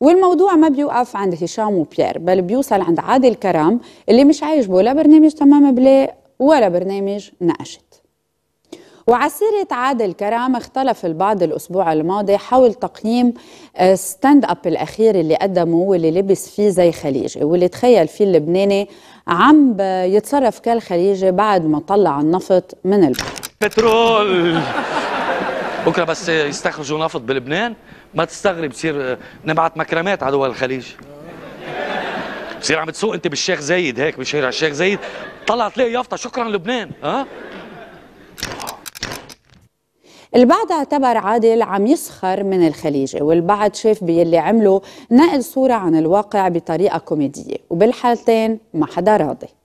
والموضوع ما بيوقف عند هشام وبيير بل بيوصل عند عادل كرم اللي مش عاجبه لا برنامج تمام بلا ولا برنامج نقشت وعسيرة عادل كرام اختلف البعض الأسبوع الماضي حول تقييم ستاند آه، أب الأخير اللي قدمه واللي لبس فيه زي خليجي واللي تخيل فيه اللبناني عم يتصرف كالخليجي بعد ما طلع النفط من البحر بترول بكره بس يستخرجوا نفط بلبنان ما تستغرب بصير آه، نبعت مكرمات على دول الخليج بصير عم تسوق انت بالشيخ زايد هيك بشارع الشيخ زايد طلع تلاقي يافطه شكرا لبنان ها أه؟ البعض اعتبر عادل عم يسخر من الخليجي والبعض شاف باللي عمله نقل صورة عن الواقع بطريقة كوميدية وبالحالتين ما حدا راضي